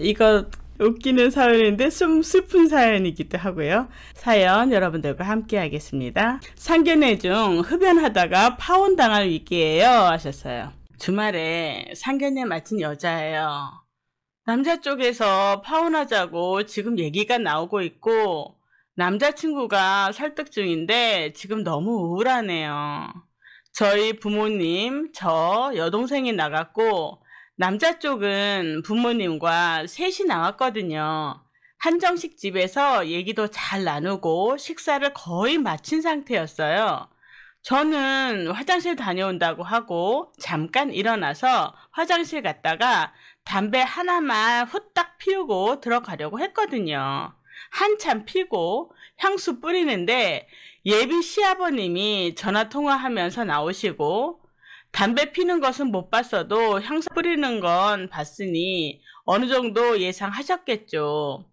이거 웃기는 사연인데 좀 슬픈 사연이기도 하고요. 사연 여러분들과 함께 하겠습니다. 상견례 중 흡연하다가 파혼당할 위기예요 하셨어요. 주말에 상견례 마친 여자예요. 남자 쪽에서 파혼하자고 지금 얘기가 나오고 있고 남자친구가 설득 중인데 지금 너무 우울하네요. 저희 부모님, 저, 여동생이 나갔고 남자 쪽은 부모님과 셋이 나왔거든요. 한정식 집에서 얘기도 잘 나누고 식사를 거의 마친 상태였어요. 저는 화장실 다녀온다고 하고 잠깐 일어나서 화장실 갔다가 담배 하나만 후딱 피우고 들어가려고 했거든요. 한참 피고 향수 뿌리는데 예비 시아버님이 전화 통화하면서 나오시고 담배 피는 것은 못 봤어도 향수 뿌리는 건 봤으니 어느 정도 예상하셨겠죠.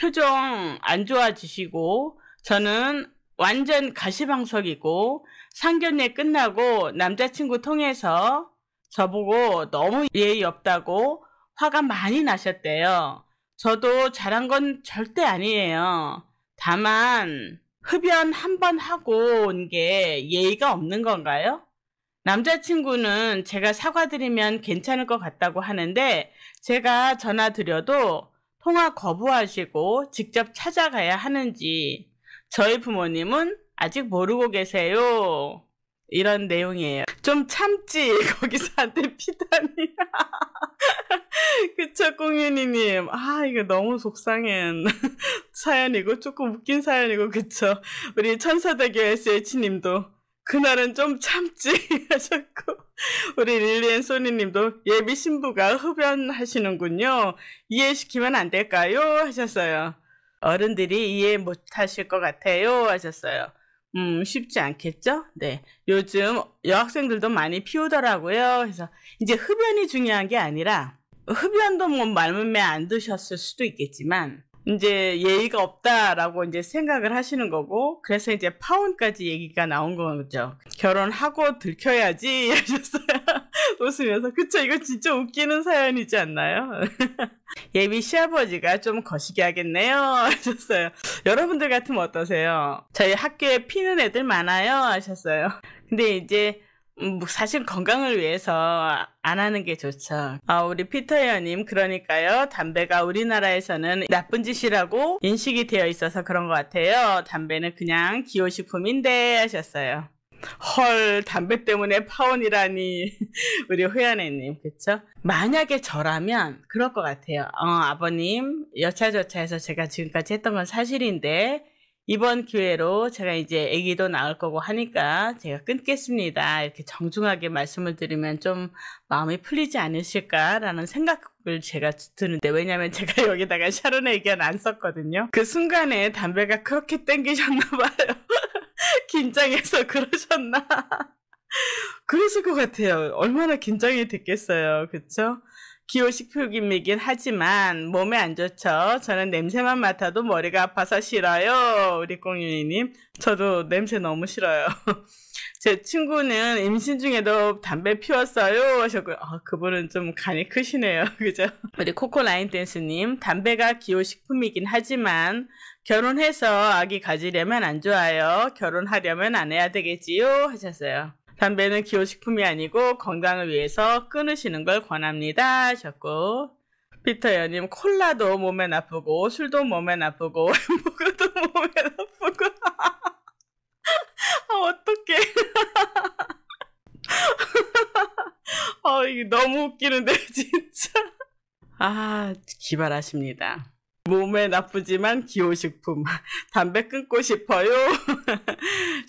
표정 안 좋아지시고 저는 완전 가시방석이고 상견례 끝나고 남자친구 통해서 저보고 너무 예의 없다고 화가 많이 나셨대요. 저도 잘한 건 절대 아니에요. 다만 흡연 한 번 하고 온 게 예의가 없는 건가요? 남자친구는 제가 사과드리면 괜찮을 것 같다고 하는데 제가 전화 드려도 통화 거부하시고 직접 찾아가야 하는지 저희 부모님은 아직 모르고 계세요. 이런 내용이에요. 좀 참지 거기서 한테 피이야 그쵸 공윤이님. 아 이거 너무 속상해 사연이고 조금 웃긴 사연이고 그쵸. 우리 천사대교 SH님도 그날은 좀 참지 하셨고 우리 릴리엔 소니님도 예비 신부가 흡연하시는군요. 이해시키면 안 될까요? 하셨어요. 어른들이 이해 못하실 것 같아요. 하셨어요. 음, 쉽지 않겠죠? 네. 요즘 여학생들도 많이 피우더라고요. 그래서 이제 흡연이 중요한 게 아니라 흡연도 뭐 말문에 안 드셨을 수도 있겠지만 이제 예의가 없다라고 이제 생각을 하시는 거고 그래서 이제 파혼까지 얘기가 나온 거죠. 결혼하고 들켜야지 하셨어요. 웃으면서 그쵸 이거 진짜 웃기는 사연이지 않나요? 예비 시아버지가 좀 거시기 하겠네요 하셨어요. 여러분들 같으면 어떠세요? 저희 학교에 피는 애들 많아요 하셨어요. 근데 이제 음, 뭐 사실 건강을 위해서 안 하는 게 좋죠. 아, 우리 피터이어님 그러니까요. 담배가 우리나라에서는 나쁜 짓이라고 인식이 되어 있어서 그런 것 같아요. 담배는 그냥 기호식품인데 하셨어요. 헐 담배 때문에 파혼이라니 우리 호연애님 그쵸? 만약에 저라면 그럴 것 같아요 어, 아버님 여차저차해서 제가 지금까지 했던 건 사실인데 이번 기회로 제가 이제 아기도 낳을 거고 하니까 제가 끊겠습니다. 이렇게 정중하게 말씀을 드리면 좀 마음이 풀리지 않으실까라는 생각을 제가 드는데 왜냐면 하 제가 여기다가 샤론의 의견 안 썼거든요. 그 순간에 담배가 그렇게 땡기셨나 봐요. 긴장해서 그러셨나. 그러실것 같아요. 얼마나 긴장이 됐겠어요. 그쵸? 기호식 표기이긴 하지만 몸에 안 좋죠. 저는 냄새만 맡아도 머리가 아파서 싫어요. 우리 꽁윤이님. 저도 냄새 너무 싫어요. 제 친구는 임신 중에도 담배 피웠어요 하셨고요. 아, 그분은 좀 간이 크시네요. 그죠? 우리 코코라인 댄스님. 담배가 기호식품이긴 하지만 결혼해서 아기 가지려면 안 좋아요. 결혼하려면 안 해야 되겠지요 하셨어요. 담배는 기호식품이 아니고 건강을 위해서 끊으시는 걸 권합니다 하셨고 피터 연님 콜라도 몸에 나쁘고 술도 몸에 나쁘고 햄버거도 몸에 나쁘고 아 어떡해 아 이게 너무 웃기는데 진짜 아 기발하십니다 몸에 나쁘지만 기호식품 담배 끊고 싶어요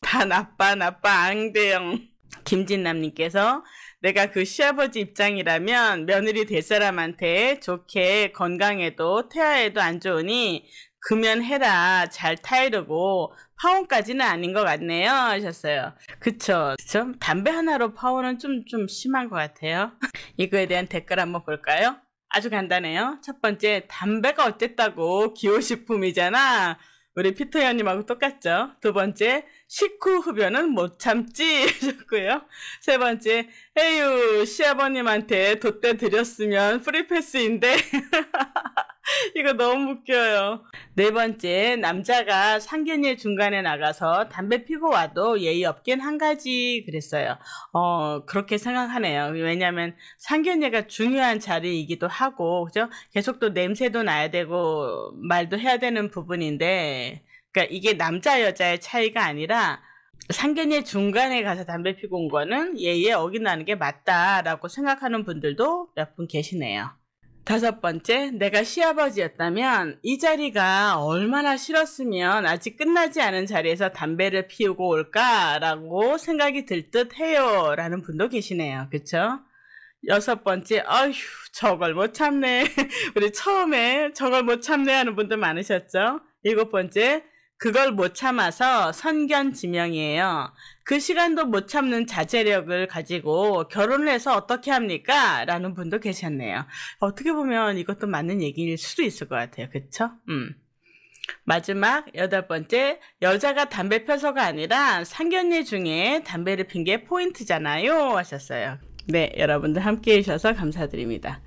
다 나빠 나빠 앙대형 김진남님께서 내가 그 시아버지 입장이라면 며느리 될 사람한테 좋게 건강에도 태아에도 안 좋으니 금연해라 잘 타이르고 파혼까지는 아닌 것 같네요 하셨어요 그쵸 그쵸 담배 하나로 파혼은 좀 좀 심한 것 같아요 이거에 대한 댓글 한번 볼까요 아주 간단해요 첫 번째 담배가 어쨌다고 기호식품이잖아 우리 피터 연님하고 똑같죠 두 번째 식후 흡연은 못 참지 하셨고요. 세 번째, 에휴 시아버님한테 돗대 드렸으면 프리패스인데 이거 너무 웃겨요. 네 번째, 남자가 상견례 중간에 나가서 담배 피고 와도 예의 없긴 한 가지 그랬어요. 어, 그렇게 생각하네요. 왜냐면 하 상견례가 중요한 자리이기도 하고, 그죠? 계속 또 냄새도 나야 되고, 말도 해야 되는 부분인데, 그러니까 이게 남자 여자의 차이가 아니라 상견례 중간에 가서 담배 피고 온 거는 예의에 어긴다는 게 맞다라고 생각하는 분들도 몇 분 계시네요. 다섯 번째, 내가 시아버지였다면 이 자리가 얼마나 싫었으면 아직 끝나지 않은 자리에서 담배를 피우고 올까라고 생각이 들듯 해요. 라는 분도 계시네요. 그쵸? 여섯 번째, 어휴, 저걸 못 참네. 우리 처음에 저걸 못 참네 하는 분들 많으셨죠? 일곱 번째, 그걸 못 참아서 선견 지명이에요. 그 시간도 못 참는 자제력을 가지고 결혼을 해서 어떻게 합니까? 라는 분도 계셨네요. 어떻게 보면 이것도 맞는 얘기일 수도 있을 것 같아요. 그쵸? 음. 마지막 여덟 번째 여자가 담배 펴서가 아니라 상견례 중에 담배를 핀 게 포인트잖아요 하셨어요. 네 여러분들 함께 해주셔서 감사드립니다.